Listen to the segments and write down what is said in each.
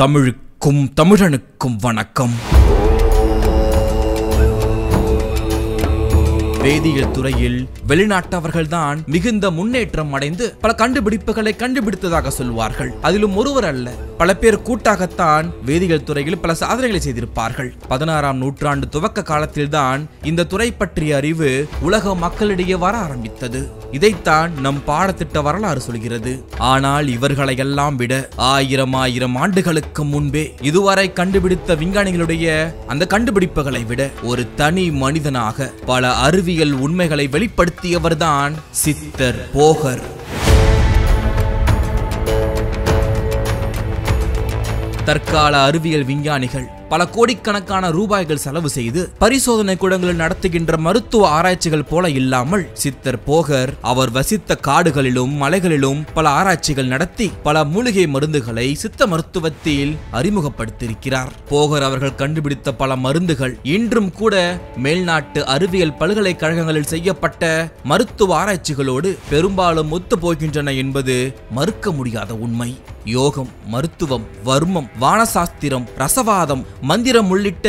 தமிழுக்கும் தமிழனுக்கும் வணக்கம் வேதியியல் துறையில் வெளிநாட்டவர்கள்தான் மிகுந்த முன்னேற்றம் அடைந்து பல கண்டுபிடிப்புகளை கண்டுபிடித்ததாக சொல்வார்கள் அதிலும் ஒருவர் அல்ல பல பேர் கூட்டாகத்தான் வேதியியல் துறையில் பல சாதனைகளை செய்திருப்பார்கள் பதினாறாம் நூற்றாண்டு துவக்க காலத்தில்தான் இந்த துறை பற்றிய அறிவு உலக மக்களிடையே வர ஆரம்பித்தது இதைத்தான் நம் பாடத்திட்ட வரலாறு சொல்கிறது ஆனால் இவர்களை எல்லாம் விட ஆயிரம் ஆயிரம் ஆண்டுகளுக்கு முன்பே இதுவரை கண்டுபிடித்த விஞ்ஞானிகளுடைய அந்த கண்டுபிடிப்புகளை விட ஒரு தனி மனிதனாக பல அருவி உயிரியல் உண்மைகளை வெளிப்படுத்தியவர்தான் சித்தர் போகர் தற்கால அறிவியல் விஞ்ஞானிகள் பல கோடிக்கணக்கான ரூபாய்கள் செலவு செய்து பரிசோதனை கூடங்களில் நடத்துகின்ற மருத்துவ ஆராய்ச்சிகள் போல இல்லாமல் சித்தர் போகர் அவர் வசித்த காடுகளிலும் மலைகளிலும் பல ஆராய்ச்சிகள் நடத்தி பல மூலிகை மருந்துகளை சித்த மருத்துவத்தில் அறிமுகப்படுத்தியிருக்கிறார் போகர் அவர்கள் கண்டுபிடித்த பல மருந்துகள் இன்றும் கூட மேல்நாட்டு அறிவியல் பல்கலைக்கழகங்களில் செய்யப்பட்ட மருத்துவ ஆராய்ச்சிகளோடு பெரும்பாலும் ஒத்து போகின்றன என்பது மறுக்க முடியாத உண்மை யோகம் மருத்துவம் வர்மம் வானசாஸ்திரம் ரசவாதம் மந்திரம் உள்ளிட்ட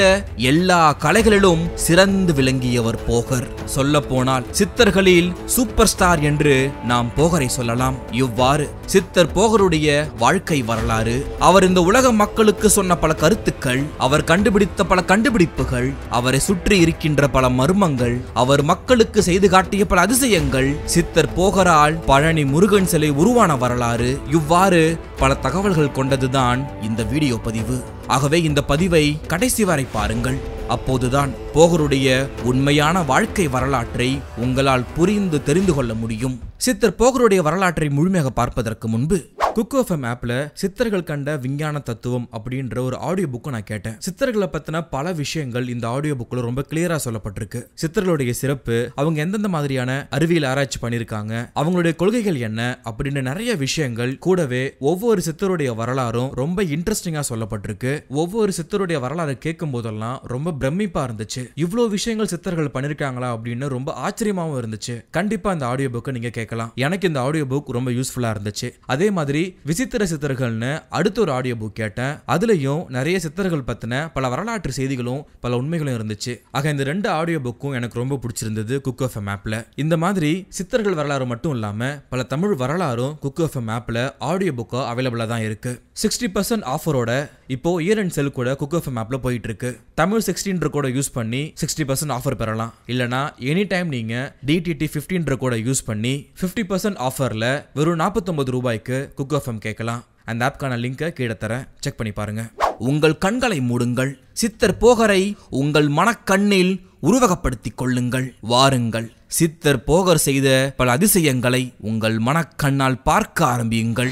எல்லா கலைகளிலும் சிறந்து விளங்கியவர் போகர் சொல்ல போனால் சித்தர்களில் சூப்பர் ஸ்டார் என்று நாம் போகரை சொல்லலாம் இவ்வாறு சித்தர் போகருடைய வாழ்க்கை வரலாறு அவர் இந்த உலக மக்களுக்கு சொன்ன பல கருத்துக்கள் அவர் கண்டுபிடித்த பல கண்டுபிடிப்புகள் அவரை சுற்றி இருக்கின்ற பல மர்மங்கள் அவர் மக்களுக்கு செய்து காட்டிய பல அதிசயங்கள் சித்தர் போகரால் பழனி முருகன் சிலை உருவான வரலாறு இவ்வாறு பல தகவல்கள் கொண்டதுதான் இந்த வீடியோ பதிவு ஆகவே இந்த பதிவை கடைசி வரை பாருங்கள் அப்போதுதான் போகருடைய உண்மையான வாழ்க்கை வரலாற்றை உங்களால் புரிந்து தெரிந்து கொள்ள முடியும் சித்தர் போகருடைய வரலாற்றை முழுமையாக பார்ப்பதற்கு முன்பு குக்கோஃபம் ஆப்பில் சித்தர்கள் கண்ட விஞ்ஞான தத்துவம் அப்படின்ற ஒரு ஆடியோ புக்கை நான் கேட்டேன் சித்தர்களை பற்றின பல விஷயங்கள் இந்த ஆடியோ புக்கில் ரொம்ப கிளியரா சொல்லப்பட்டிருக்கு சித்தர்களுடைய சிறப்பு அவங்க எந்தெந்த மாதிரியான அறிவியல் ஆராய்ச்சி பண்ணியிருக்காங்க அவங்களுடைய கொள்கைகள் என்ன அப்படின்னு நிறைய விஷயங்கள் கூடவே ஒவ்வொரு சித்தருடைய வரலாறும் ரொம்ப இன்ட்ரெஸ்டிங்காக சொல்லப்பட்டிருக்கு ஒவ்வொரு சித்தருடைய வரலாறு கேட்கும் போதெல்லாம் ரொம்ப பிரமிப்பா இருந்துச்சு இவ்வளோ விஷயங்கள் சித்தர்கள் பண்ணிருக்காங்களா அப்படின்னு ரொம்ப ஆச்சரியமாவும் இருந்துச்சு கண்டிப்பா இந்த ஆடியோ புக்கை நீங்க கேட்கலாம் எனக்கு இந்த ஆடியோ புக் ரொம்ப யூஸ்ஃபுல்லா இருந்துச்சு அதே மாதிரி விசித்திர சித்தர்கள்னு அடுத்த ஒரு ஆடியோ புக் கேட்டேன் அதுலயும் நிறைய சித்தர்கள் பத்தின பல வரலாற்று செய்திகளும் பல உண்மைகளும் இருந்துச்சு ஆக இந்த ரெண்டு ஆடியோ புக்கும் எனக்கு ரொம்ப பிடிச்சிருந்தது குக் ஆஃப் மேப்ல இந்த மாதிரி சித்தர்கள் வரலாறு மட்டும் இல்லாம பல தமிழ் வரலாறும் குக் ஆஃப் மேப்ல ஆடியோ புக்கோ அவைலபிளா தான் இருக்கு சிக்ஸ்டி பர்சன்ட் ஆஃபரோட இப்போ இயர் அண்ட் செல் கூட குக் ஆஃப் மேப்ல போயிட்டு இருக்கு தமிழ் சிக்ஸ்டி சிக்ஸ்டீன் கூட யூஸ் பண்ணி சிக்ஸ்டி பர்சன்ட் ஆஃபர் பெறலாம் இல்லனா எனி டைம் நீங்க டிடிடி ஃபிஃப்டீன் கூட யூஸ் பண்ணி ஃபிஃப்டி பர்சன்ட் ஆஃபர்ல வெறும் நாற்பத்தொன்பது ரூபாய்க்கு குக் எஃப்எம் கேட்கலாம் அந்த ஆப்க்கான லிங்கை கீழே தரேன் செக் பண்ணி பாருங்க உங்கள் கண்களை மூடுங்கள் சித்தர் போகரை உங்கள் மனக்கண்ணில் உருவகப்படுத்திக் கொள்ளுங்கள் வாருங்கள் சித்தர் போகர் செய்த பல அதிசயங்களை உங்கள் மனக்கண்ணால் பார்க்க ஆரம்பியுங்கள்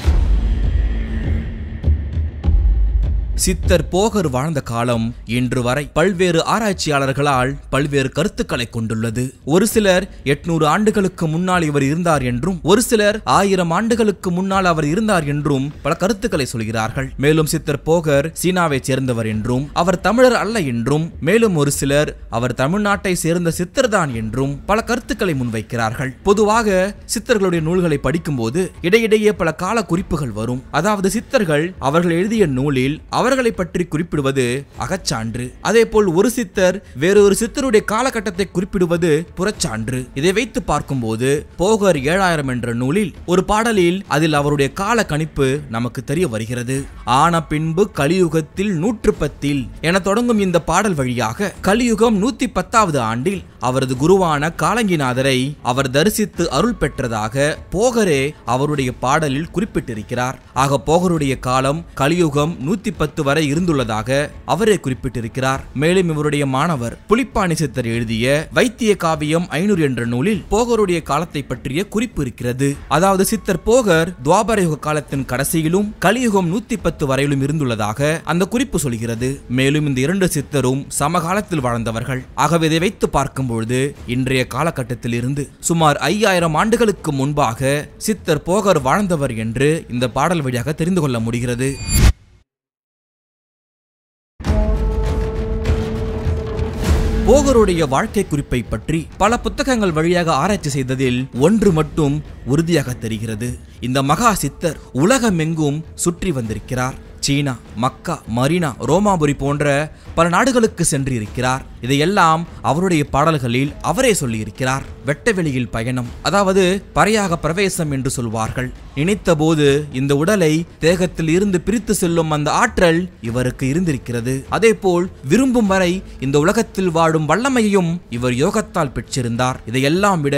சித்தர் போகர் வாழ்ந்த காலம் இன்று வரை பல்வேறு ஆராய்ச்சியாளர்களால் பல்வேறு கருத்துக்களை கொண்டுள்ளது ஒரு சிலர் எட்நூறு ஆண்டுகளுக்கு முன்னால் இவர் இருந்தார் என்றும் ஒரு சிலர் ஆயிரம் ஆண்டுகளுக்கு முன்னால் அவர் இருந்தார் என்றும் பல கருத்துக்களை சொல்கிறார்கள் மேலும் சித்தர் போகர் சீனாவை சேர்ந்தவர் என்றும் அவர் தமிழர் அல்ல என்றும் மேலும் ஒரு சிலர் அவர் தமிழ்நாட்டை சேர்ந்த சித்தர்தான் என்றும் பல கருத்துக்களை முன்வைக்கிறார்கள் பொதுவாக சித்தர்களுடைய நூல்களை படிக்கும்போது இடையிடையே பல கால குறிப்புகள் வரும் அதாவது சித்தர்கள் அவர்கள் எழுதிய நூலில் அவர் அவர்களை பற்றி குறிப்பிடுவது அகச்சான்று அதே போல் ஒரு சித்தர் வேறொரு சித்தருடைய காலகட்டத்தை குறிப்பிடுவது புறச்சான்று இதை வைத்து பார்க்கும்போது போகர் ஏழாயிரம் என்ற நூலில் ஒரு பாடலில் அதில் அவருடைய கால கணிப்பு நமக்கு தெரிய வருகிறது ஆன பின்பு கலியுகத்தில் நூற்று பத்தில் என தொடங்கும் இந்த பாடல் வழியாக கலியுகம் நூத்தி பத்தாவது ஆண்டில் அவரது குருவான காலங்கிநாதரை அவர் தரிசித்து அருள் பெற்றதாக போகரே அவருடைய பாடலில் குறிப்பிட்டிருக்கிறார் ஆக போகருடைய காலம் கலியுகம் நூத்தி பத்து ஆபத்து வரை இருந்துள்ளதாக அவரே குறிப்பிட்டிருக்கிறார் மேலும் இவருடைய மாணவர் புலிப்பாணி சித்தர் எழுதிய வைத்திய காவியம் ஐநூறு என்ற நூலில் போகருடைய காலத்தை பற்றிய குறிப்பு இருக்கிறது அதாவது சித்தர் போகர் துவாபர யுக காலத்தின் கடைசியிலும் கலியுகம் நூத்தி பத்து வரையிலும் இருந்துள்ளதாக அந்த குறிப்பு சொல்கிறது மேலும் இந்த இரண்டு சித்தரும் சமகாலத்தில் வாழ்ந்தவர்கள் ஆகவே இதை வைத்து பார்க்கும்பொழுது இன்றைய காலகட்டத்தில் இருந்து சுமார் ஐயாயிரம் ஆண்டுகளுக்கு முன்பாக சித்தர் போகர் வாழ்ந்தவர் என்று இந்த பாடல் வழியாக தெரிந்து கொள்ள முடிகிறது போகருடைய வாழ்க்கை குறிப்பை பற்றி பல புத்தகங்கள் வழியாக ஆராய்ச்சி செய்ததில் ஒன்று மட்டும் உறுதியாக தெரிகிறது இந்த மகா சித்தர் உலகமெங்கும் சுற்றி வந்திருக்கிறார் சீனா மக்கா மரீனா ரோமாபுரி போன்ற பல நாடுகளுக்கு சென்று இருக்கிறார் இதையெல்லாம் அவருடைய பாடல்களில் அவரே சொல்லியிருக்கிறார் வெட்டவெளியில் பயணம் அதாவது பறையாக பிரவேசம் என்று சொல்வார்கள் நினைத்தபோது இந்த உடலை தேகத்தில் இருந்து பிரித்து செல்லும் அந்த ஆற்றல் இவருக்கு இருந்திருக்கிறது அதே போல் விரும்பும் வரை இந்த உலகத்தில் வாடும் வல்லமையையும் இவர் யோகத்தால் பெற்றிருந்தார் இதையெல்லாம் விட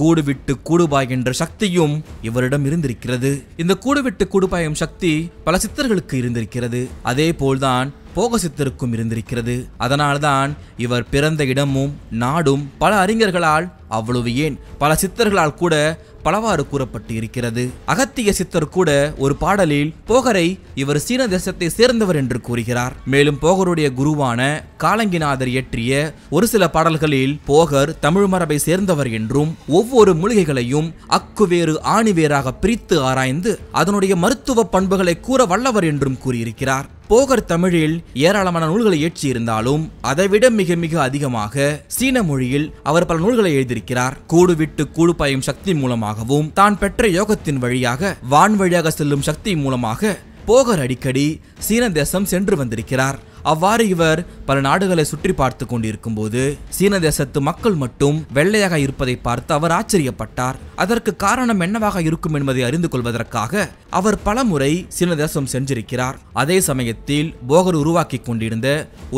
கூடுவிட்டு கூடுபாய் என்ற சக்தியும் இவரிடம் இருந்திருக்கிறது இந்த கூடுவிட்டு கூடுபாயும் சக்தி பல சித்தர்களுக்கு இருந்திருக்கிறது அதே போல்தான் போக சித்தருக்கும் இருந்திருக்கிறது அதனால்தான் இவர் பிறந்த இடமும் நாடும் பல அறிஞர்களால் அவ்வளவு ஏன் பல சித்தர்களால் கூட பலவாறு கூறப்பட்டு இருக்கிறது அகத்திய சித்தர் கூட ஒரு பாடலில் போகரை இவர் சீன தேசத்தை சேர்ந்தவர் என்று கூறுகிறார் மேலும் போகருடைய குருவான காலங்கிநாதர் இயற்றிய ஒரு சில பாடல்களில் போகர் தமிழ் மரபை சேர்ந்தவர் என்றும் ஒவ்வொரு மூலிகைகளையும் அக்குவேறு ஆணிவேராக பிரித்து ஆராய்ந்து அதனுடைய மருத்துவ பண்புகளை கூற வல்லவர் என்றும் கூறியிருக்கிறார் போகர் தமிழில் ஏராளமான நூல்களை இயற்றியிருந்தாலும் அதைவிட மிக மிக அதிகமாக சீன மொழியில் அவர் பல நூல்களை எழுதியிருக்கிறார் கூடு விட்டு கூடு பாயும் சக்தி மூலமாகவும் தான் பெற்ற யோகத்தின் வழியாக வான் வழியாக செல்லும் சக்தி மூலமாக போகர் அடிக்கடி சீன தேசம் சென்று வந்திருக்கிறார் அவ்வாறு இவர் பல நாடுகளை சுற்றி பார்த்து கொண்டிருக்கும் போது சீன தேசத்து மக்கள் மட்டும் வெள்ளையாக இருப்பதை பார்த்து அவர் ஆச்சரியப்பட்டார் அதற்கு காரணம் என்னவாக இருக்கும் என்பதை அறிந்து கொள்வதற்காக அவர் பலமுறை சீன தேசம் சென்றிருக்கிறார் அதே சமயத்தில் போகர் உருவாக்கி கொண்டிருந்த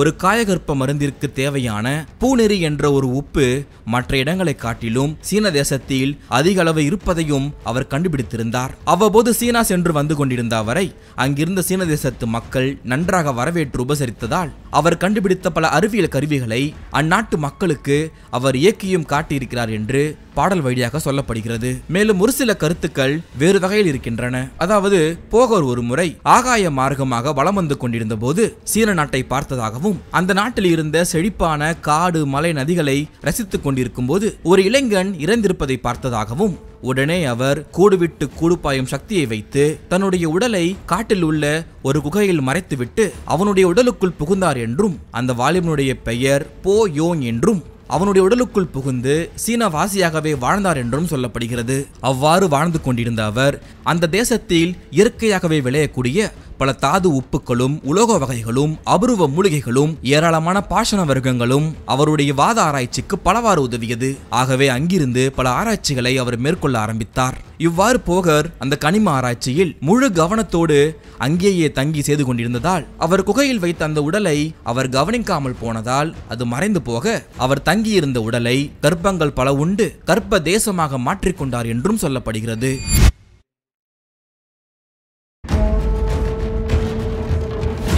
ஒரு காயகற்ப மருந்திற்கு தேவையான பூநெறி என்ற ஒரு உப்பு மற்ற இடங்களை காட்டிலும் சீன தேசத்தில் அதிக அளவு இருப்பதையும் அவர் கண்டுபிடித்திருந்தார் அவ்வப்போது சீனா சென்று வந்து கொண்டிருந்த அவரை அங்கிருந்த சீன தேசத்து மக்கள் நன்றாக வரவேற்று உபசரித்து கண்டுபிடித்ததால் அவர் கண்டுபிடித்த பல அறிவியல் கருவிகளை அந்நாட்டு மக்களுக்கு அவர் இயக்கியும் காட்டியிருக்கிறார் என்று பாடல் வழியாக சொல்லப்படுகிறது மேலும் ஒரு சில கருத்துக்கள் வேறு வகையில் இருக்கின்றன அதாவது போகர் ஒரு முறை ஆகாய மார்க்கமாக வளம் வந்து கொண்டிருந்த போது சீன நாட்டை பார்த்ததாகவும் அந்த நாட்டில் இருந்த செழிப்பான காடு மலை நதிகளை ரசித்துக் கொண்டிருக்கும் போது ஒரு இளைஞன் இறந்திருப்பதை பார்த்ததாகவும் உடனே அவர் கூடுவிட்டு கூடுபாயும் சக்தியை வைத்து தன்னுடைய உடலை காட்டில் உள்ள ஒரு குகையில் மறைத்துவிட்டு அவனுடைய உடலுக்குள் புகுந்தார் என்றும் அந்த வாலிபனுடைய பெயர் போ யோங் என்றும் அவனுடைய உடலுக்குள் புகுந்து சீனவாசியாகவே வாழ்ந்தார் என்றும் சொல்லப்படுகிறது அவ்வாறு வாழ்ந்து கொண்டிருந்த அவர் அந்த தேசத்தில் இயற்கையாகவே விளையக்கூடிய பல தாது உப்புக்களும் உலோக வகைகளும் அபூர்வ மூலிகைகளும் ஏராளமான பாஷண வர்க்கங்களும் அவருடைய வாத ஆராய்ச்சிக்கு பலவாறு உதவியது ஆகவே அங்கிருந்து பல ஆராய்ச்சிகளை அவர் மேற்கொள்ள ஆரம்பித்தார் இவ்வாறு போகர் அந்த கனிம ஆராய்ச்சியில் முழு கவனத்தோடு அங்கேயே தங்கி செய்து கொண்டிருந்ததால் அவர் குகையில் வைத்த அந்த உடலை அவர் கவனிக்காமல் போனதால் அது மறைந்து போக அவர் தங்கியிருந்த உடலை கற்பங்கள் பல உண்டு கற்ப தேசமாக மாற்றிக்கொண்டார் என்றும் சொல்லப்படுகிறது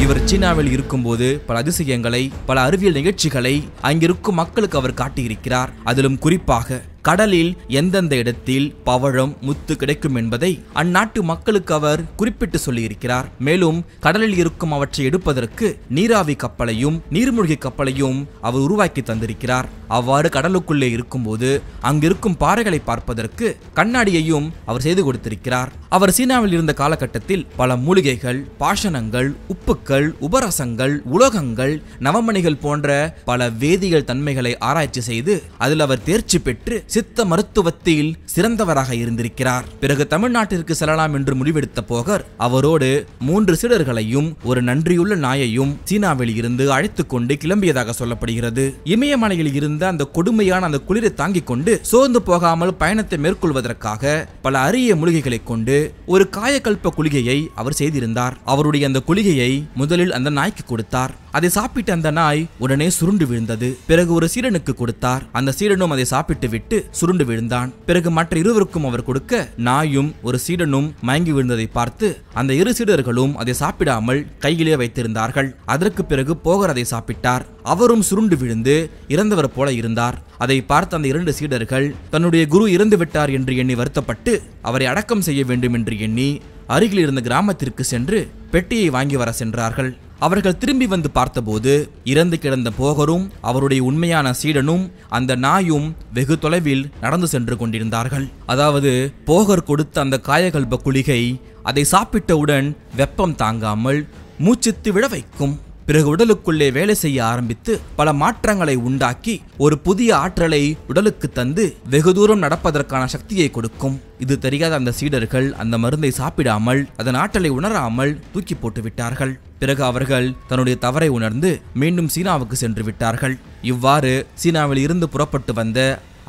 இவர் சீனாவில் இருக்கும்போது பல அதிசயங்களை பல அறிவியல் நிகழ்ச்சிகளை அங்கிருக்கும் மக்களுக்கு அவர் காட்டியிருக்கிறார் அதிலும் குறிப்பாக கடலில் எந்தெந்த இடத்தில் பவழம் முத்து கிடைக்கும் என்பதை அந்நாட்டு மக்களுக்கு அவர் குறிப்பிட்டு சொல்லியிருக்கிறார் மேலும் கடலில் இருக்கும் அவற்றை எடுப்பதற்கு நீராவி கப்பலையும் நீர்மூழ்கி கப்பலையும் அவர் உருவாக்கி தந்திருக்கிறார் அவ்வாறு கடலுக்குள்ளே இருக்கும்போது அங்கிருக்கும் பாறைகளை பார்ப்பதற்கு கண்ணாடியையும் அவர் செய்து கொடுத்திருக்கிறார் அவர் சீனாவில் இருந்த காலகட்டத்தில் பல மூலிகைகள் பாஷணங்கள் உப்புக்கள் உபரசங்கள் உலோகங்கள் நவமணிகள் போன்ற பல வேதியியல் தன்மைகளை ஆராய்ச்சி செய்து அதில் அவர் தேர்ச்சி பெற்று சித்த மருத்துவத்தில் சிறந்தவராக இருந்திருக்கிறார் பிறகு தமிழ்நாட்டிற்கு செல்லலாம் என்று முடிவெடுத்த போகர் அவரோடு மூன்று சிடர்களையும் ஒரு நன்றியுள்ள நாயையும் சீனாவில் இருந்து அழைத்துக் கொண்டு கிளம்பியதாக சொல்லப்படுகிறது இமயமலையில் இருந்த அந்த கொடுமையான அந்த குளிரை தாங்கிக் கொண்டு சோர்ந்து போகாமல் பயணத்தை மேற்கொள்வதற்காக பல அரிய மூலிகைகளை கொண்டு ஒரு காயக்கல்ப குளிகையை அவர் செய்திருந்தார் அவருடைய அந்த குளிகையை முதலில் அந்த நாய்க்கு கொடுத்தார் அதை சாப்பிட்ட அந்த நாய் உடனே சுருண்டு விழுந்தது பிறகு ஒரு சீரனுக்கு கொடுத்தார் அந்த சீரனும் அதை சாப்பிட்டு விட்டு சுருண்டு விழுந்தான் பிறகு மற்ற இருவருக்கும் அவர் கொடுக்க நாயும் ஒரு சீடனும் மயங்கி விழுந்ததை பார்த்து அந்த இரு சீடர்களும் அதை சாப்பிடாமல் கையிலே வைத்திருந்தார்கள் அதற்கு பிறகு போகர் அதை சாப்பிட்டார் அவரும் சுருண்டு விழுந்து இறந்தவர் போல இருந்தார் அதை பார்த்த அந்த இரண்டு சீடர்கள் தன்னுடைய குரு இறந்து விட்டார் என்று எண்ணி வருத்தப்பட்டு அவரை அடக்கம் செய்ய வேண்டும் என்று எண்ணி அருகில் இருந்த கிராமத்திற்கு சென்று பெட்டியை வாங்கி வர சென்றார்கள் அவர்கள் திரும்பி வந்து பார்த்தபோது இறந்து கிடந்த போகரும் அவருடைய உண்மையான சீடனும் அந்த நாயும் வெகு தொலைவில் நடந்து சென்று கொண்டிருந்தார்கள் அதாவது போகர் கொடுத்த அந்த காயகல்ப குளிகை அதை சாப்பிட்டவுடன் வெப்பம் தாங்காமல் மூச்சித்து விழ வைக்கும் பிறகு உடலுக்குள்ளே வேலை செய்ய ஆரம்பித்து பல மாற்றங்களை உண்டாக்கி ஒரு புதிய ஆற்றலை உடலுக்கு தந்து வெகு தூரம் நடப்பதற்கான சக்தியை கொடுக்கும் இது தெரியாத அந்த சீடர்கள் அந்த மருந்தை சாப்பிடாமல் அதன் ஆற்றலை உணராமல் தூக்கி போட்டு விட்டார்கள் பிறகு அவர்கள் தன்னுடைய தவறை உணர்ந்து மீண்டும் சீனாவுக்கு சென்று விட்டார்கள் இவ்வாறு சீனாவில் இருந்து புறப்பட்டு வந்த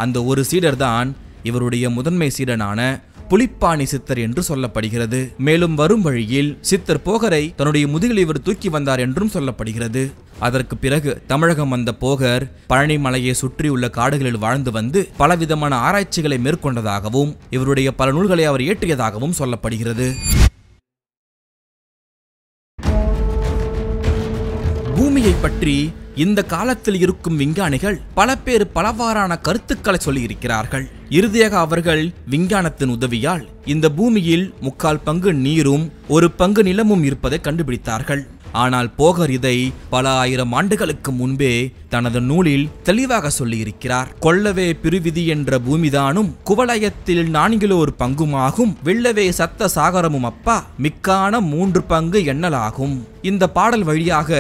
அந்த ஒரு சீடர்தான் இவருடைய முதன்மை சீடனான புலிப்பாணி சித்தர் என்று சொல்லப்படுகிறது மேலும் வரும் வழியில் சித்தர் போகரை தன்னுடைய முதுகில் இவர் தூக்கி வந்தார் என்றும் சொல்லப்படுகிறது அதற்கு பிறகு தமிழகம் வந்த போகர் பழனி மலையை சுற்றியுள்ள காடுகளில் வாழ்ந்து வந்து பலவிதமான ஆராய்ச்சிகளை மேற்கொண்டதாகவும் இவருடைய பல நூல்களை அவர் இயற்றியதாகவும் சொல்லப்படுகிறது பூமியை பற்றி இந்த காலத்தில் இருக்கும் விஞ்ஞானிகள் பல பேர் பலவாறான கருத்துக்களை சொல்லியிருக்கிறார்கள் இறுதியாக அவர்கள் விஞ்ஞானத்தின் உதவியால் இந்த பூமியில் முக்கால் பங்கு நீரும் ஒரு பங்கு நிலமும் இருப்பதை கண்டுபிடித்தார்கள் ஆனால் போகர் இதை பல ஆயிரம் ஆண்டுகளுக்கு முன்பே தனது நூலில் தெளிவாக சொல்லியிருக்கிறார் கொள்ளவே பிரிவிதி என்ற பூமிதானும் குவலயத்தில் நான்கிலோர் பங்குமாகும் வெள்ளவே சத்த சாகரமும் அப்பா மிக்கான மூன்று பங்கு எண்ணலாகும் இந்த பாடல் வழியாக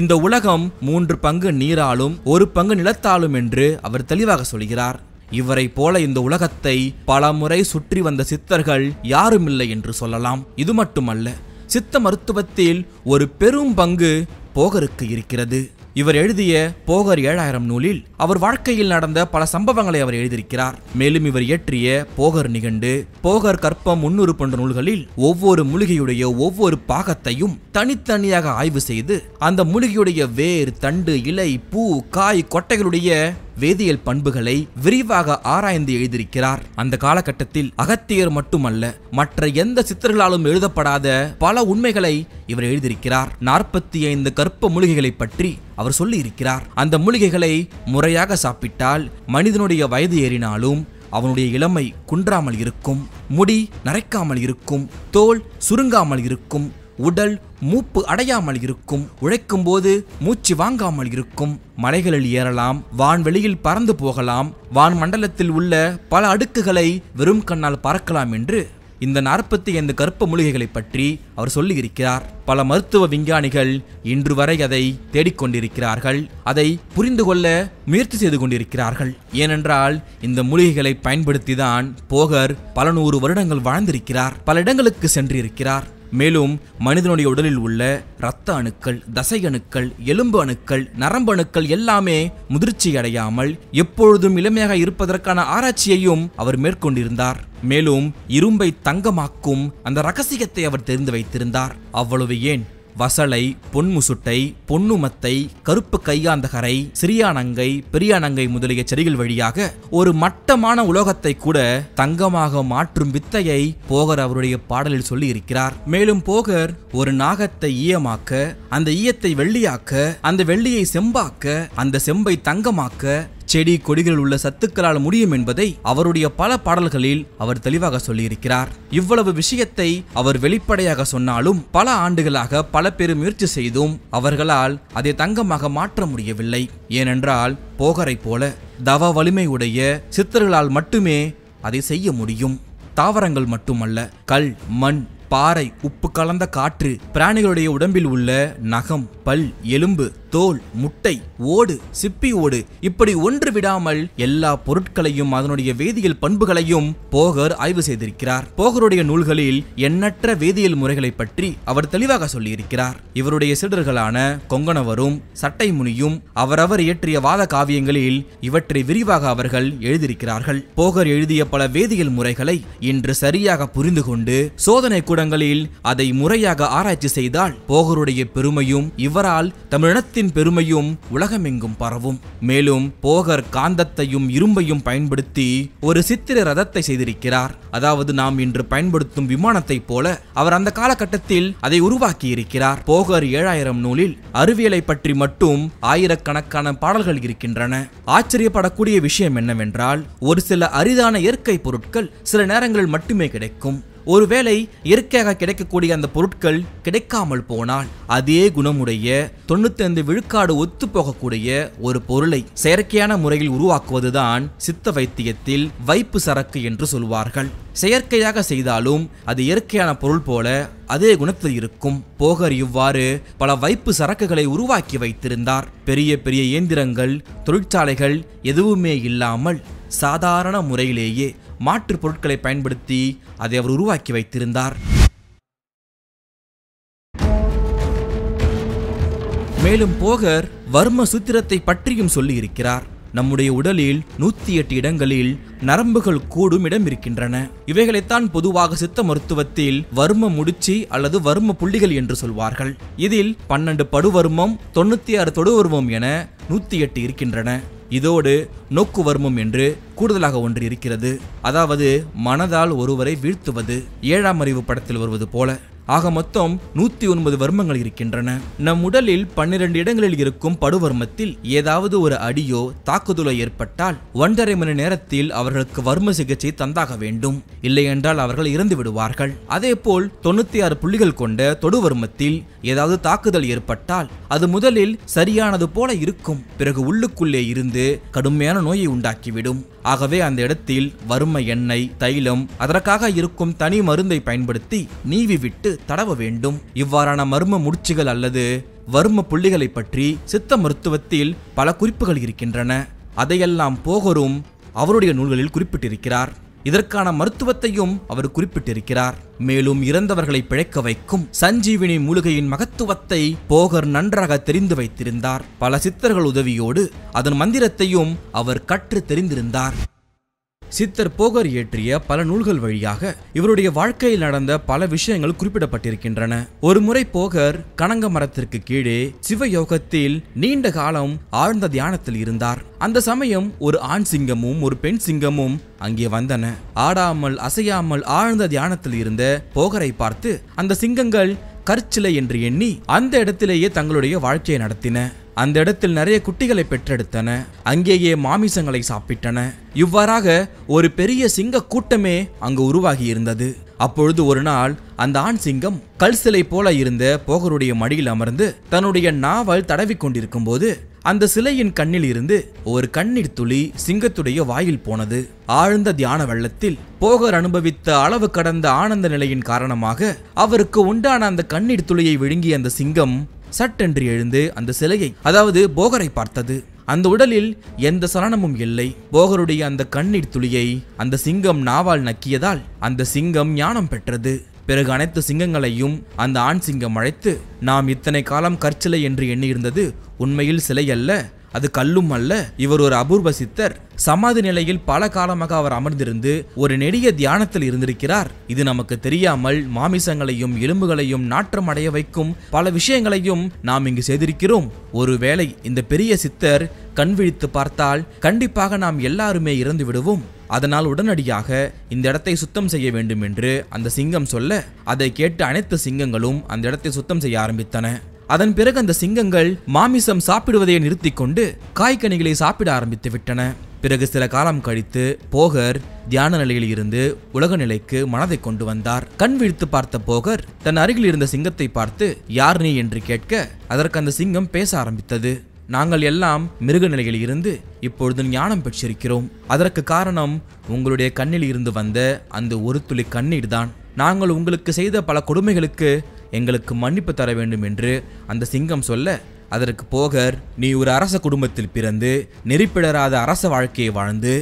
இந்த உலகம் மூன்று பங்கு நீராலும் ஒரு பங்கு நிலத்தாலும் என்று அவர் தெளிவாக சொல்கிறார் இவரை போல இந்த உலகத்தை பலமுறை சுற்றி வந்த சித்தர்கள் யாருமில்லை என்று சொல்லலாம் இது மட்டுமல்ல சித்த மருத்துவத்தில் ஒரு பெரும் பங்கு போகருக்கு இருக்கிறது இவர் எழுதிய போகர் ஏழாயிரம் நூலில் அவர் வாழ்க்கையில் நடந்த பல சம்பவங்களை அவர் எழுதியிருக்கிறார் மேலும் இவர் இயற்றிய போகர் நிகண்டு போகர் கற்பம் முன்னுறு போன்ற நூல்களில் ஒவ்வொரு மூலிகையுடைய ஒவ்வொரு பாகத்தையும் தனித்தனியாக ஆய்வு செய்து அந்த மூலிகையுடைய வேர் தண்டு இலை பூ காய் கொட்டைகளுடைய வேதியியல் பண்புகளை விரிவாக ஆராய்ந்து எழுதியிருக்கிறார் அந்த காலகட்டத்தில் அகத்தியர் மட்டுமல்ல மற்ற எந்த சித்தர்களாலும் எழுதப்படாத பல உண்மைகளை இவர் எழுதியிருக்கிறார் நாற்பத்தி ஐந்து கற்ப மூலிகைகளை பற்றி அவர் சொல்லியிருக்கிறார் அந்த மூலிகைகளை முறையாக சாப்பிட்டால் மனிதனுடைய வயது ஏறினாலும் அவனுடைய இளமை குன்றாமல் இருக்கும் முடி நரைக்காமல் இருக்கும் தோல் சுருங்காமல் இருக்கும் உடல் மூப்பு அடையாமல் இருக்கும் உழைக்கும் போது மூச்சு வாங்காமல் இருக்கும் மலைகளில் ஏறலாம் வான்வெளியில் பறந்து போகலாம் வான் மண்டலத்தில் உள்ள பல அடுக்குகளை வெறும் கண்ணால் பறக்கலாம் என்று இந்த நாற்பத்தி ஐந்து கருப்பு மூலிகைகளை பற்றி அவர் சொல்லியிருக்கிறார் பல மருத்துவ விஞ்ஞானிகள் இன்று வரை அதை தேடிக்கொண்டிருக்கிறார்கள் அதை புரிந்து கொள்ள முயற்சி செய்து கொண்டிருக்கிறார்கள் ஏனென்றால் இந்த மூலிகைகளை பயன்படுத்திதான் போகர் பல நூறு வருடங்கள் வாழ்ந்திருக்கிறார் பல இடங்களுக்கு சென்றிருக்கிறார் மேலும் மனிதனுடைய உடலில் உள்ள இரத்த அணுக்கள் தசை அணுக்கள் எலும்பு அணுக்கள் நரம்பு அணுக்கள் எல்லாமே முதிர்ச்சி அடையாமல் எப்பொழுதும் இளமையாக இருப்பதற்கான ஆராய்ச்சியையும் அவர் மேற்கொண்டிருந்தார் மேலும் இரும்பை தங்கமாக்கும் அந்த ரகசியத்தை அவர் தெரிந்து வைத்திருந்தார் அவ்வளவு ஏன் வசலை பொன்முசுட்டை பொன்னுமத்தை கருப்பு கையாந்தகரை சிறியானங்கை பெரியானங்கை முதலிய செடிகள் வழியாக ஒரு மட்டமான உலோகத்தை கூட தங்கமாக மாற்றும் வித்தையை போகர் அவருடைய பாடலில் சொல்லி இருக்கிறார் மேலும் போகர் ஒரு நாகத்தை ஈயமாக்க அந்த ஈயத்தை வெள்ளியாக்க அந்த வெள்ளியை செம்பாக்க அந்த செம்பை தங்கமாக்க செடி கொடிகளில் உள்ள சத்துக்களால் முடியும் என்பதை அவருடைய பல பாடல்களில் அவர் தெளிவாக சொல்லியிருக்கிறார் இவ்வளவு விஷயத்தை அவர் வெளிப்படையாக சொன்னாலும் பல ஆண்டுகளாக பல பேர் முயற்சி செய்தும் அவர்களால் அதை தங்கமாக மாற்ற முடியவில்லை ஏனென்றால் போகரை போல தவ வலிமையுடைய சித்தர்களால் மட்டுமே அதை செய்ய முடியும் தாவரங்கள் மட்டுமல்ல கல் மண் பாறை உப்பு கலந்த காற்று பிராணிகளுடைய உடம்பில் உள்ள நகம் பல் எலும்பு தோல் முட்டை ஓடு சிப்பி ஓடு இப்படி ஒன்று விடாமல் எல்லா பொருட்களையும் அதனுடைய வேதியியல் பண்புகளையும் போகர் ஆய்வு செய்திருக்கிறார் போகருடைய நூல்களில் எண்ணற்ற வேதியியல் முறைகளை பற்றி அவர் தெளிவாக சொல்லியிருக்கிறார் இவருடைய சிறர்களான கொங்கணவரும் சட்டை முனியும் அவரவர் இயற்றிய வாத காவியங்களில் இவற்றை விரிவாக அவர்கள் எழுதியிருக்கிறார்கள் போகர் எழுதிய பல வேதியியல் முறைகளை இன்று சரியாக புரிந்து கொண்டு சோதனை கூடங்களில் அதை முறையாக ஆராய்ச்சி செய்தால் போகருடைய பெருமையும் இவரால் தமிழினத்தில் நிலத்தின் பெருமையும் உலகமெங்கும் பரவும் மேலும் போகர் காந்தத்தையும் இரும்பையும் பயன்படுத்தி ஒரு சித்திர ரதத்தை செய்திருக்கிறார் அதாவது நாம் இன்று பயன்படுத்தும் விமானத்தைப் போல அவர் அந்த காலகட்டத்தில் அதை உருவாக்கி இருக்கிறார் போகர் ஏழாயிரம் நூலில் அறிவியலை பற்றி மட்டும் ஆயிரக்கணக்கான பாடல்கள் இருக்கின்றன ஆச்சரியப்படக்கூடிய விஷயம் என்னவென்றால் ஒரு சில அரிதான இயற்கை பொருட்கள் சில நேரங்களில் மட்டுமே கிடைக்கும் ஒருவேளை இயற்கையாக கிடைக்கக்கூடிய அந்த பொருட்கள் கிடைக்காமல் போனால் அதே குணமுடைய தொண்ணூத்தைந்து விழுக்காடு ஒத்து போகக்கூடிய ஒரு பொருளை செயற்கையான முறையில் உருவாக்குவதுதான் சித்த வைத்தியத்தில் வைப்பு சரக்கு என்று சொல்வார்கள் செயற்கையாக செய்தாலும் அது இயற்கையான பொருள் போல அதே குணத்தில் இருக்கும் போகர் இவ்வாறு பல வைப்பு சரக்குகளை உருவாக்கி வைத்திருந்தார் பெரிய பெரிய இயந்திரங்கள் தொழிற்சாலைகள் எதுவுமே இல்லாமல் சாதாரண முறையிலேயே மாற்றுப் பொருட்களை பயன்படுத்தி அதை அவர் உருவாக்கி வைத்திருந்தார் மேலும் போகர் வர்ம சூத்திரத்தை பற்றியும் சொல்லியிருக்கிறார் நம்முடைய உடலில் நூத்தி எட்டு இடங்களில் நரம்புகள் கூடும் இடம் இருக்கின்றன இவைகளைத்தான் பொதுவாக சித்த மருத்துவத்தில் வர்ம முடிச்சு அல்லது வர்ம புள்ளிகள் என்று சொல்வார்கள் இதில் பன்னெண்டு படுவர்மம் தொண்ணூத்தி ஆறு தொடுவர்மம் என நூத்தி எட்டு இருக்கின்றன இதோடு நோக்குவர்மம் என்று கூடுதலாக ஒன்று இருக்கிறது அதாவது மனதால் ஒருவரை வீழ்த்துவது ஏழாம் அறிவு படத்தில் வருவது போல ஆக மொத்தம் நூத்தி ஒன்பது வர்மங்கள் இருக்கின்றன நம் உடலில் பன்னிரண்டு இடங்களில் இருக்கும் படுவர்மத்தில் ஏதாவது ஒரு அடியோ தாக்குதலோ ஏற்பட்டால் ஒன்றரை மணி நேரத்தில் அவர்களுக்கு வர்ம சிகிச்சை தந்தாக வேண்டும் இல்லையென்றால் அவர்கள் இறந்து விடுவார்கள் அதேபோல் தொண்ணூத்தி ஆறு புள்ளிகள் கொண்ட தொடுவர்மத்தில் ஏதாவது தாக்குதல் ஏற்பட்டால் அது முதலில் சரியானது போல இருக்கும் பிறகு உள்ளுக்குள்ளே இருந்து கடுமையான நோயை உண்டாக்கிவிடும் ஆகவே அந்த இடத்தில் வரும எண்ணெய் தைலம் அதற்காக இருக்கும் தனி மருந்தை பயன்படுத்தி நீவி விட்டு தடவ வேண்டும் இவ்வாறான மர்ம முடிச்சுகள் அல்லது வர்ம புள்ளிகளை பற்றி சித்த மருத்துவத்தில் பல குறிப்புகள் இருக்கின்றன அதையெல்லாம் போகரும் அவருடைய நூல்களில் குறிப்பிட்டிருக்கிறார் இதற்கான மருத்துவத்தையும் அவர் குறிப்பிட்டிருக்கிறார் மேலும் இறந்தவர்களை பிழைக்க வைக்கும் சஞ்சீவினி மூலிகையின் மகத்துவத்தை போகர் நன்றாக தெரிந்து வைத்திருந்தார் பல சித்தர்கள் உதவியோடு அதன் மந்திரத்தையும் அவர் கற்று தெரிந்திருந்தார் சித்தர் போகர் இயற்றிய பல நூல்கள் வழியாக இவருடைய வாழ்க்கையில் நடந்த பல விஷயங்கள் குறிப்பிடப்பட்டிருக்கின்றன ஒரு முறை போகர் கனங்க மரத்திற்கு கீழே சிவ யோகத்தில் நீண்ட காலம் ஆழ்ந்த தியானத்தில் இருந்தார் அந்த சமயம் ஒரு ஆண் சிங்கமும் ஒரு பெண் சிங்கமும் அங்கே வந்தன ஆடாமல் அசையாமல் ஆழ்ந்த தியானத்தில் இருந்த போகரை பார்த்து அந்த சிங்கங்கள் கற்சிலை என்று எண்ணி அந்த இடத்திலேயே தங்களுடைய வாழ்க்கையை நடத்தின அந்த இடத்தில் நிறைய குட்டிகளை பெற்றெடுத்தன அங்கேயே மாமிசங்களை சாப்பிட்டன இவ்வாறாக ஒரு பெரிய சிங்க கூட்டமே அங்கு உருவாகி இருந்தது அப்பொழுது ஒரு நாள் அந்த ஆண் சிங்கம் கல் சிலை போல இருந்த போகருடைய மடியில் அமர்ந்து தன்னுடைய நாவல் தடவி கொண்டிருக்கும் போது அந்த சிலையின் கண்ணில் இருந்து ஒரு கண்ணீர் துளி சிங்கத்துடைய வாயில் போனது ஆழ்ந்த தியான வெள்ளத்தில் போகர் அனுபவித்த அளவு கடந்த ஆனந்த நிலையின் காரணமாக அவருக்கு உண்டான அந்த கண்ணீர் துளியை விழுங்கிய அந்த சிங்கம் சட்டென்று எழுந்து அந்த சிலையை அதாவது போகரை பார்த்தது அந்த உடலில் எந்த சலனமும் இல்லை போகருடைய அந்த கண்ணீர் துளியை அந்த சிங்கம் நாவால் நக்கியதால் அந்த சிங்கம் ஞானம் பெற்றது பிறகு அனைத்து சிங்கங்களையும் அந்த ஆண் சிங்கம் அழைத்து நாம் இத்தனை காலம் கற்சிலை என்று எண்ணியிருந்தது உண்மையில் சிலை அல்ல அது கல்லும் அல்ல இவர் ஒரு அபூர்வ சித்தர் சமாதி நிலையில் பல காலமாக அவர் அமர்ந்திருந்து ஒரு நெடிய தியானத்தில் இருந்திருக்கிறார் இது நமக்கு தெரியாமல் மாமிசங்களையும் எலும்புகளையும் நாற்றம் அடைய வைக்கும் பல விஷயங்களையும் நாம் இங்கு செய்திருக்கிறோம் ஒருவேளை இந்த பெரிய சித்தர் கண் விழித்து பார்த்தால் கண்டிப்பாக நாம் எல்லாருமே இறந்து விடுவோம் அதனால் உடனடியாக இந்த இடத்தை சுத்தம் செய்ய வேண்டும் என்று அந்த சிங்கம் சொல்ல அதை கேட்டு அனைத்து சிங்கங்களும் அந்த இடத்தை சுத்தம் செய்ய ஆரம்பித்தன அதன் பிறகு அந்த சிங்கங்கள் மாமிசம் சாப்பிடுவதை நிறுத்தி கொண்டு காய்கனிகளை சாப்பிட ஆரம்பித்து விட்டன பிறகு சில காலம் கழித்து போகர் தியான நிலையில் இருந்து உலக நிலைக்கு மனதை கொண்டு வந்தார் கண் விழித்து பார்த்த போகர் தன் அருகில் இருந்த சிங்கத்தை பார்த்து யார் நீ என்று கேட்க அதற்கு அந்த சிங்கம் பேச ஆரம்பித்தது நாங்கள் எல்லாம் மிருக நிலையில் இருந்து இப்பொழுது ஞானம் பெற்றிருக்கிறோம் அதற்கு காரணம் உங்களுடைய கண்ணில் இருந்து வந்த அந்த ஒரு துளி கண்ணீர் தான் நாங்கள் உங்களுக்கு செய்த பல கொடுமைகளுக்கு எங்களுக்கு மன்னிப்பு தர வேண்டும் என்று அந்த சிங்கம் சொல்ல அதற்கு போகர் நீ ஒரு அரச குடும்பத்தில் பிறந்து நெறிப்பிடராத அரச வாழ்க்கையை வாழ்ந்து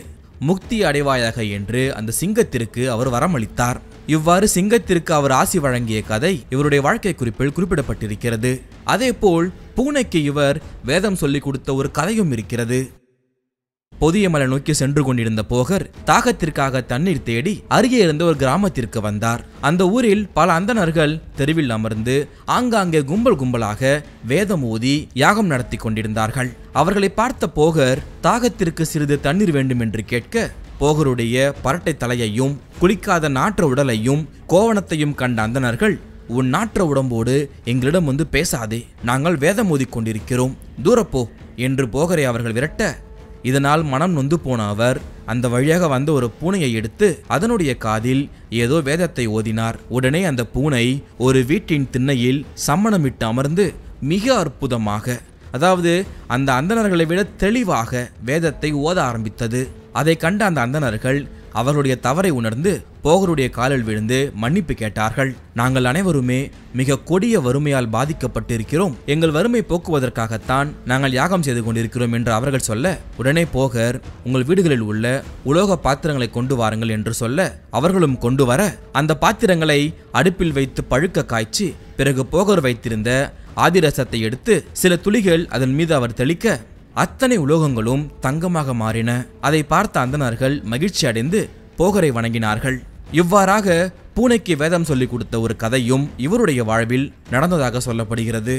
முக்தி அடைவாயாக என்று அந்த சிங்கத்திற்கு அவர் வரமளித்தார் இவ்வாறு சிங்கத்திற்கு அவர் ஆசி வழங்கிய கதை இவருடைய வாழ்க்கை குறிப்பில் குறிப்பிடப்பட்டிருக்கிறது அதேபோல் பூனைக்கு இவர் வேதம் சொல்லிக் கொடுத்த ஒரு கதையும் இருக்கிறது பொதியமலை நோக்கி சென்று கொண்டிருந்த போகர் தாகத்திற்காக தண்ணீர் தேடி அருகே இருந்த ஒரு கிராமத்திற்கு வந்தார் அந்த ஊரில் பல அந்தணர்கள் தெருவில் அமர்ந்து ஆங்காங்கே கும்பல் கும்பலாக வேதம் ஊதி யாகம் நடத்தி கொண்டிருந்தார்கள் அவர்களை பார்த்த போகர் தாகத்திற்கு சிறிது தண்ணீர் வேண்டும் என்று கேட்க போகருடைய பரட்டை தலையையும் குளிக்காத நாற்ற உடலையும் கோவணத்தையும் கண்ட அந்தணர்கள் உன் நாற்ற உடம்போடு எங்களிடம் வந்து பேசாதே நாங்கள் வேதம் கொண்டிருக்கிறோம் தூரப்போ என்று போகரை அவர்கள் விரட்ட இதனால் மனம் நொந்து போன அவர் அந்த வழியாக வந்த ஒரு பூனையை எடுத்து அதனுடைய காதில் ஏதோ வேதத்தை ஓதினார் உடனே அந்த பூனை ஒரு வீட்டின் திண்ணையில் சம்மணமிட்டு அமர்ந்து மிக அற்புதமாக அதாவது அந்த அந்தணர்களை விட தெளிவாக வேதத்தை ஓத ஆரம்பித்தது அதை கண்ட அந்த அந்தணர்கள் அவர்களுடைய தவறை உணர்ந்து போகருடைய காலில் விழுந்து மன்னிப்பு கேட்டார்கள் நாங்கள் அனைவருமே மிக கொடிய வறுமையால் பாதிக்கப்பட்டு இருக்கிறோம் எங்கள் வறுமை போக்குவதற்காகத்தான் நாங்கள் யாகம் செய்து கொண்டிருக்கிறோம் என்று அவர்கள் சொல்ல உடனே போகர் உங்கள் வீடுகளில் உள்ள உலோக பாத்திரங்களை கொண்டு வாருங்கள் என்று சொல்ல அவர்களும் கொண்டு வர அந்த பாத்திரங்களை அடுப்பில் வைத்து பழுக்க காய்ச்சி பிறகு போகர் வைத்திருந்த ஆதிரசத்தை எடுத்து சில துளிகள் அதன் மீது அவர் தெளிக்க அத்தனை உலோகங்களும் தங்கமாக மாறின அதை பார்த்த அந்தனர்கள் மகிழ்ச்சி அடைந்து போகரை வணங்கினார்கள் இவ்வாறாக பூனைக்கு வேதம் சொல்லிக் கொடுத்த ஒரு கதையும் இவருடைய வாழ்வில் நடந்ததாக சொல்லப்படுகிறது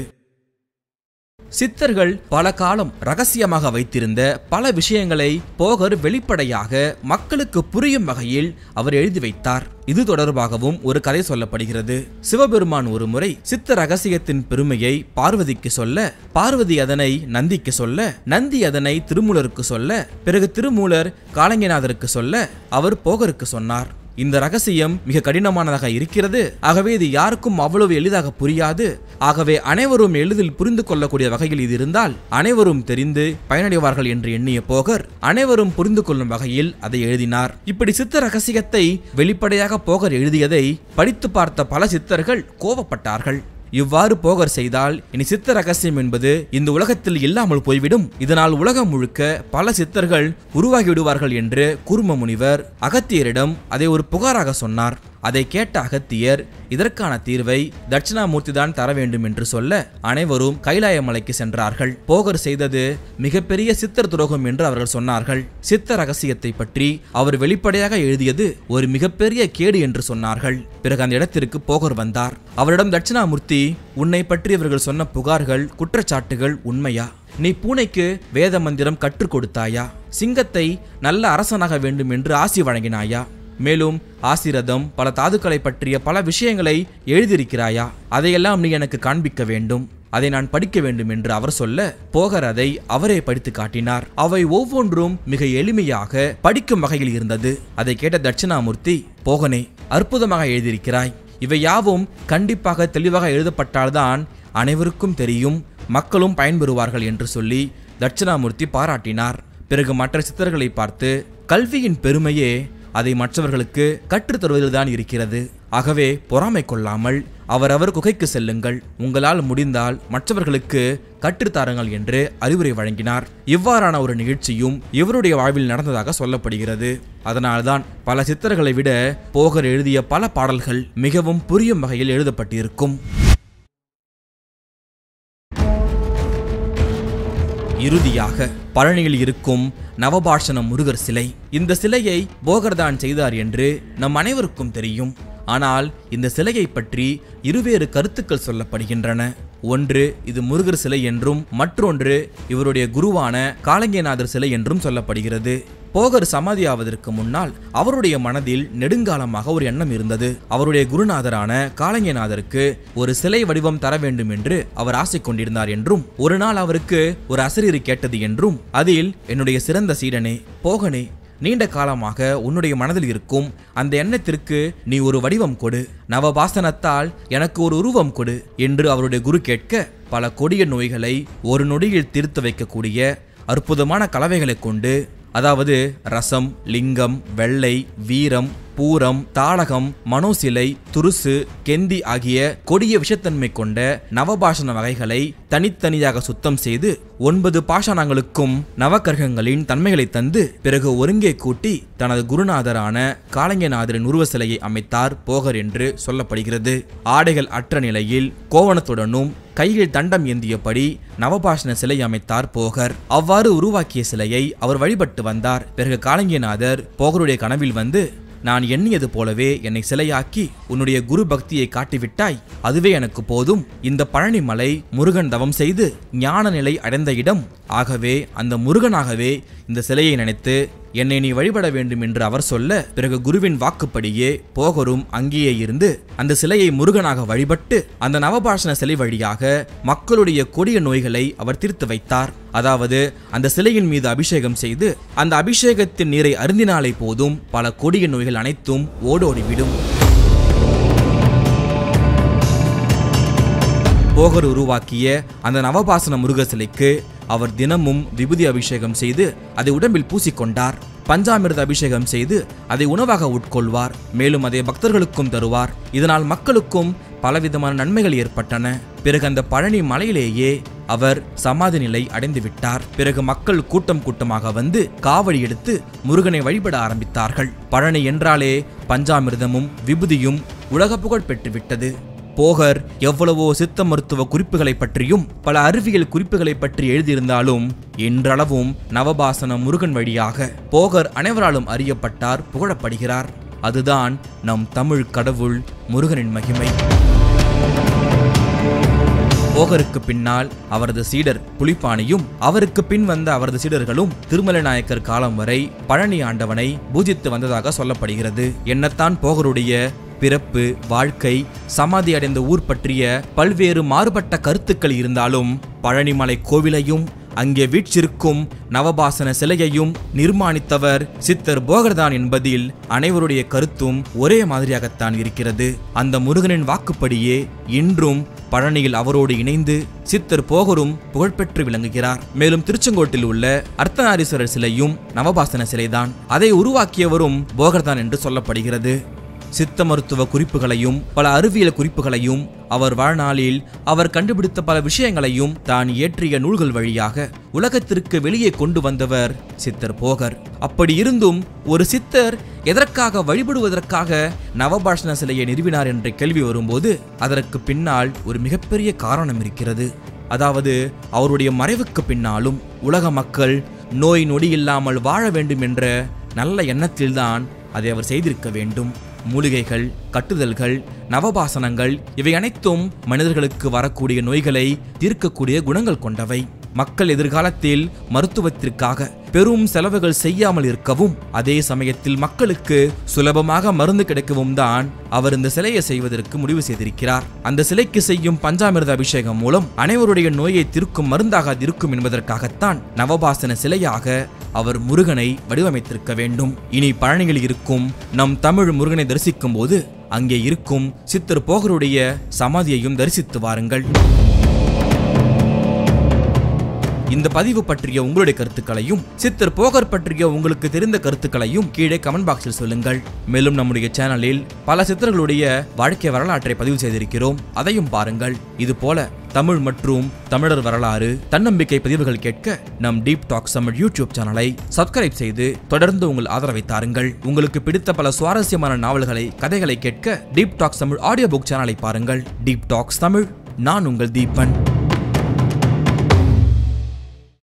சித்தர்கள் பல காலம் ரகசியமாக வைத்திருந்த பல விஷயங்களை போகர் வெளிப்படையாக மக்களுக்கு புரியும் வகையில் அவர் எழுதி வைத்தார் இது தொடர்பாகவும் ஒரு கதை சொல்லப்படுகிறது சிவபெருமான் ஒரு முறை சித்த ரகசியத்தின் பெருமையை பார்வதிக்கு சொல்ல பார்வதி அதனை நந்திக்கு சொல்ல நந்தி அதனை திருமூலருக்கு சொல்ல பிறகு திருமூலர் காலங்கிநாதருக்கு சொல்ல அவர் போகருக்கு சொன்னார் இந்த ரகசியம் மிக கடினமானதாக இருக்கிறது ஆகவே இது யாருக்கும் அவ்வளவு எளிதாக புரியாது ஆகவே அனைவரும் எளிதில் புரிந்து கொள்ளக்கூடிய வகையில் இது இருந்தால் அனைவரும் தெரிந்து பயனடைவார்கள் என்று எண்ணிய போகர் அனைவரும் புரிந்து கொள்ளும் வகையில் அதை எழுதினார் இப்படி சித்த ரகசியத்தை வெளிப்படையாக போகர் எழுதியதை படித்து பார்த்த பல சித்தர்கள் கோபப்பட்டார்கள் இவ்வாறு போகர் செய்தால் இனி சித்த ரகசியம் என்பது இந்த உலகத்தில் இல்லாமல் போய்விடும் இதனால் உலகம் முழுக்க பல சித்தர்கள் உருவாகிவிடுவார்கள் என்று கூர்ம முனிவர் அகத்தியரிடம் அதை ஒரு புகாராக சொன்னார் அதை கேட்ட அகத்தியர் இதற்கான தீர்வை தட்சிணாமூர்த்தி தான் தர வேண்டும் என்று சொல்ல அனைவரும் கைலாய மலைக்கு சென்றார்கள் போகர் செய்தது மிகப்பெரிய சித்தர் துரோகம் என்று அவர்கள் சொன்னார்கள் சித்த ரகசியத்தை பற்றி அவர் வெளிப்படையாக எழுதியது ஒரு மிகப்பெரிய கேடு என்று சொன்னார்கள் பிறகு அந்த இடத்திற்கு போகர் வந்தார் அவரிடம் தட்சிணாமூர்த்தி உன்னை பற்றி இவர்கள் சொன்ன புகார்கள் குற்றச்சாட்டுகள் உண்மையா நீ பூனைக்கு வேத மந்திரம் கற்றுக் கொடுத்தாயா சிங்கத்தை நல்ல அரசனாக வேண்டும் என்று ஆசி வழங்கினாயா மேலும் ஆசிரதம் பல தாதுக்களை பற்றிய பல விஷயங்களை எழுதியிருக்கிறாயா அதையெல்லாம் நீ எனக்கு காண்பிக்க வேண்டும் அதை நான் படிக்க வேண்டும் என்று அவர் சொல்ல போகர் அதை அவரே படித்து காட்டினார் அவை ஒவ்வொன்றும் மிக எளிமையாக படிக்கும் வகையில் இருந்தது அதை கேட்ட தட்சிணாமூர்த்தி போகனே அற்புதமாக எழுதியிருக்கிறாய் இவை யாவும் கண்டிப்பாக தெளிவாக எழுதப்பட்டால்தான் அனைவருக்கும் தெரியும் மக்களும் பயன்பெறுவார்கள் என்று சொல்லி தட்சிணாமூர்த்தி பாராட்டினார் பிறகு மற்ற சித்தர்களை பார்த்து கல்வியின் பெருமையே அதை மற்றவர்களுக்கு தருவதில்தான் இருக்கிறது ஆகவே பொறாமை கொள்ளாமல் அவரவர் குகைக்கு செல்லுங்கள் உங்களால் முடிந்தால் மற்றவர்களுக்கு கற்றுத்தாருங்கள் என்று அறிவுரை வழங்கினார் இவ்வாறான ஒரு நிகழ்ச்சியும் இவருடைய வாழ்வில் நடந்ததாக சொல்லப்படுகிறது அதனால்தான் பல சித்தர்களை விட போகர் எழுதிய பல பாடல்கள் மிகவும் புரியும் வகையில் எழுதப்பட்டிருக்கும் இறுதியாக பழனியில் இருக்கும் நவபாஷண முருகர் சிலை இந்த சிலையை போகர்தான் செய்தார் என்று நம் அனைவருக்கும் தெரியும் ஆனால் இந்த சிலையை பற்றி இருவேறு கருத்துக்கள் சொல்லப்படுகின்றன ஒன்று இது முருகர் சிலை என்றும் மற்றொன்று இவருடைய குருவான காலங்கியநாதர் சிலை என்றும் சொல்லப்படுகிறது போகர் சமாதியாவதற்கு முன்னால் அவருடைய மனதில் நெடுங்காலமாக ஒரு எண்ணம் இருந்தது அவருடைய குருநாதரான காலங்கியநாதருக்கு ஒரு சிலை வடிவம் தர வேண்டும் என்று அவர் ஆசை கொண்டிருந்தார் என்றும் ஒரு நாள் அவருக்கு ஒரு அசரீரி கேட்டது என்றும் அதில் என்னுடைய சிறந்த சீடனே போகனே நீண்ட காலமாக உன்னுடைய மனதில் இருக்கும் அந்த எண்ணத்திற்கு நீ ஒரு வடிவம் கொடு நவபாசனத்தால் எனக்கு ஒரு உருவம் கொடு என்று அவருடைய குரு கேட்க பல கொடிய நோய்களை ஒரு நொடியில் தீர்த்து வைக்கக்கூடிய அற்புதமான கலவைகளை கொண்டு அதாவது ரசம் லிங்கம் வெள்ளை வீரம் பூரம் தாளகம் மனோசிலை துருசு கெந்தி ஆகிய கொடிய விஷத்தன்மை கொண்ட நவபாஷண வகைகளை தனித்தனியாக சுத்தம் செய்து ஒன்பது பாஷாணங்களுக்கும் நவக்கிரகங்களின் தன்மைகளை தந்து பிறகு ஒருங்கே கூட்டி தனது குருநாதரான காளங்கநாதரின் உருவ சிலையை அமைத்தார் போகர் என்று சொல்லப்படுகிறது ஆடைகள் அற்ற நிலையில் கோவணத்துடனும் கையில் தண்டம் ஏந்தியபடி நவபாஷண சிலை அமைத்தார் போகர் அவ்வாறு உருவாக்கிய சிலையை அவர் வழிபட்டு வந்தார் பிறகு காளங்கியநாதர் போகருடைய கனவில் வந்து நான் எண்ணியது போலவே என்னை சிலையாக்கி உன்னுடைய குரு பக்தியை காட்டிவிட்டாய் அதுவே எனக்கு போதும் இந்த பழனிமலை முருகன் தவம் செய்து ஞான நிலை அடைந்த இடம் ஆகவே அந்த முருகனாகவே இந்த சிலையை நினைத்து என்னை நீ வழிபட வேண்டும் என்று அவர் சொல்ல பிறகு குருவின் வாக்குப்படியே போகரும் அங்கேயே இருந்து அந்த சிலையை முருகனாக வழிபட்டு அந்த நவபாஷண சிலை வழியாக மக்களுடைய கொடிய நோய்களை அவர் தீர்த்து வைத்தார் அதாவது அந்த சிலையின் மீது அபிஷேகம் செய்து அந்த அபிஷேகத்தின் நீரை அருந்தினாலே போதும் பல கொடிய நோய்கள் அனைத்தும் ஓடோடிவிடும் போகர் உருவாக்கிய அந்த நவபாசன முருக சிலைக்கு அவர் தினமும் விபூதி அபிஷேகம் செய்து அதை உடம்பில் பூசிக்கொண்டார் பஞ்சாமிர்த அபிஷேகம் செய்து அதை உணவாக உட்கொள்வார் மேலும் அதை பக்தர்களுக்கும் தருவார் இதனால் மக்களுக்கும் பலவிதமான நன்மைகள் ஏற்பட்டன பிறகு அந்த பழனி மலையிலேயே அவர் சமாதி நிலை அடைந்து விட்டார் பிறகு மக்கள் கூட்டம் கூட்டமாக வந்து காவடி எடுத்து முருகனை வழிபட ஆரம்பித்தார்கள் பழனி என்றாலே பஞ்சாமிர்தமும் விபூதியும் உலக புகழ் பெற்றுவிட்டது போகர் எவ்வளவோ சித்த மருத்துவ குறிப்புகளை பற்றியும் பல அறிவியல் குறிப்புகளை பற்றி எழுதியிருந்தாலும் இன்றளவும் நவபாசன முருகன் வழியாக போகர் அனைவராலும் அறியப்பட்டார் புகழப்படுகிறார் அதுதான் நம் தமிழ் கடவுள் முருகனின் மகிமை போகருக்கு பின்னால் அவரது சீடர் புலிப்பானியும் அவருக்கு பின் வந்த அவரது சீடர்களும் திருமலை நாயக்கர் காலம் வரை பழனி ஆண்டவனை பூஜித்து வந்ததாக சொல்லப்படுகிறது என்னத்தான் போகருடைய பிறப்பு வாழ்க்கை சமாதி அடைந்த ஊர் பற்றிய பல்வேறு மாறுபட்ட கருத்துக்கள் இருந்தாலும் பழனிமலை கோவிலையும் அங்கே வீற்றிருக்கும் நவபாசன சிலையையும் நிர்மாணித்தவர் சித்தர் போகர்தான் என்பதில் அனைவருடைய கருத்தும் ஒரே மாதிரியாகத்தான் இருக்கிறது அந்த முருகனின் வாக்குப்படியே இன்றும் பழனியில் அவரோடு இணைந்து சித்தர் போகரும் புகழ்பெற்று விளங்குகிறார் மேலும் திருச்செங்கோட்டில் உள்ள அர்த்தநாரீஸ்வரர் சிலையும் நவபாசன சிலைதான் அதை உருவாக்கியவரும் போகர்தான் என்று சொல்லப்படுகிறது சித்த மருத்துவ குறிப்புகளையும் பல அறிவியல் குறிப்புகளையும் அவர் வாழ்நாளில் அவர் கண்டுபிடித்த பல விஷயங்களையும் தான் இயற்றிய நூல்கள் வழியாக உலகத்திற்கு வெளியே கொண்டு வந்தவர் சித்தர் போகர் அப்படி இருந்தும் ஒரு சித்தர் எதற்காக வழிபடுவதற்காக நவபாஷண சிலையை நிறுவினார் என்ற கேள்வி வரும்போது அதற்கு பின்னால் ஒரு மிகப்பெரிய காரணம் இருக்கிறது அதாவது அவருடைய மறைவுக்கு பின்னாலும் உலக மக்கள் நோய் நொடி இல்லாமல் வாழ வேண்டும் என்ற நல்ல எண்ணத்தில்தான் அதை அவர் செய்திருக்க வேண்டும் மூலிகைகள் கட்டுதல்கள் நவபாசனங்கள் இவை அனைத்தும் மனிதர்களுக்கு வரக்கூடிய நோய்களை தீர்க்கக்கூடிய குணங்கள் கொண்டவை மக்கள் எதிர்காலத்தில் மருத்துவத்திற்காக பெரும் செலவுகள் செய்யாமல் இருக்கவும் அதே சமயத்தில் மக்களுக்கு சுலபமாக மருந்து கிடைக்கவும் தான் அவர் இந்த சிலையை செய்வதற்கு முடிவு செய்திருக்கிறார் அந்த சிலைக்கு செய்யும் பஞ்சாமிர்த அபிஷேகம் மூலம் அனைவருடைய நோயை திருக்கும் மருந்தாக இருக்கும் என்பதற்காகத்தான் நவபாசன சிலையாக அவர் முருகனை வடிவமைத்திருக்க வேண்டும் இனி பழனியில் இருக்கும் நம் தமிழ் முருகனை தரிசிக்கும் போது அங்கே இருக்கும் சித்தர் போகருடைய சமாதியையும் தரிசித்து வாருங்கள் இந்த பதிவு பற்றிய உங்களுடைய கருத்துக்களையும் சித்தர் போகர் பற்றிய உங்களுக்கு தெரிந்த கருத்துக்களையும் கீழே கமெண்ட் பாக்ஸில் சொல்லுங்கள் மேலும் நம்முடைய சேனலில் பல சித்தர்களுடைய வாழ்க்கை வரலாற்றை பதிவு செய்திருக்கிறோம் அதையும் பாருங்கள் இது போல தமிழ் மற்றும் தமிழர் வரலாறு தன்னம்பிக்கை பதிவுகள் கேட்க நம் டீப் டாக் தமிழ் யூடியூப் சேனலை சப்ஸ்கிரைப் செய்து தொடர்ந்து உங்கள் ஆதரவை தாருங்கள் உங்களுக்கு பிடித்த பல சுவாரஸ்யமான நாவல்களை கதைகளை கேட்க deep talk Tamil audio book சேனலை பாருங்கள் டீப் டாக்ஸ் தமிழ் நான் உங்கள் தீபன்